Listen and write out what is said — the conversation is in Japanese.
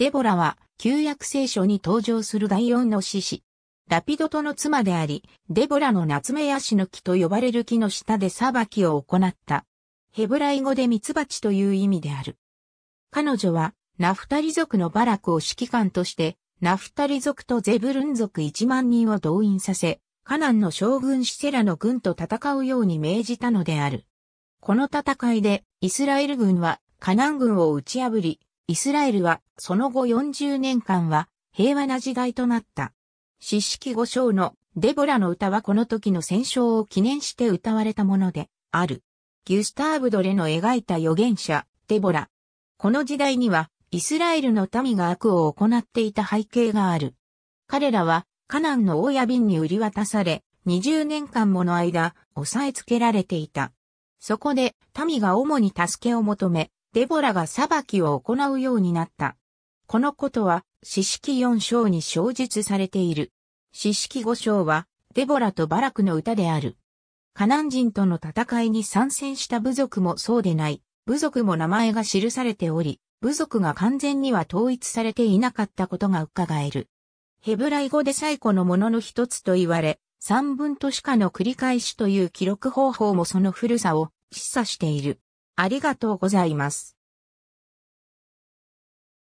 デボラは、旧約聖書に登場する第四の獅子。ラピドとの妻であり、デボラの夏目ヤシの木と呼ばれる木の下で裁きを行った。ヘブライ語でミツバチという意味である。彼女は、ナフタリ族のバラクを指揮官として、ナフタリ族とゼブルン族1万人を動員させ、カナンの将軍シセラの軍と戦うように命じたのである。この戦いで、イスラエル軍はカナン軍を打ち破り、イスラエルはその後40年間は平和な時代となった。詩式五章のデボラの歌はこの時の戦勝を記念して歌われたものである。ギュスターブ・ドレの描いた預言者、デボラ。この時代にはイスラエルの民が悪を行っていた背景がある。彼らはカナンの親瓶に売り渡され、20年間もの間、押さえつけられていた。そこで、民が主に助けを求め、デボラが裁きを行うようになった。このことは、四式四章に詳述されている。四式五章は、デボラとバラクの歌である。カナン人との戦いに参戦した部族もそうでない。部族も名前が記されており、部族が完全には統一されていなかったことが伺える。ヘブライ語で最古のものの一つと言われ、三分としかの繰り返しという記録方法もその古さを示唆している。ありがとうございます。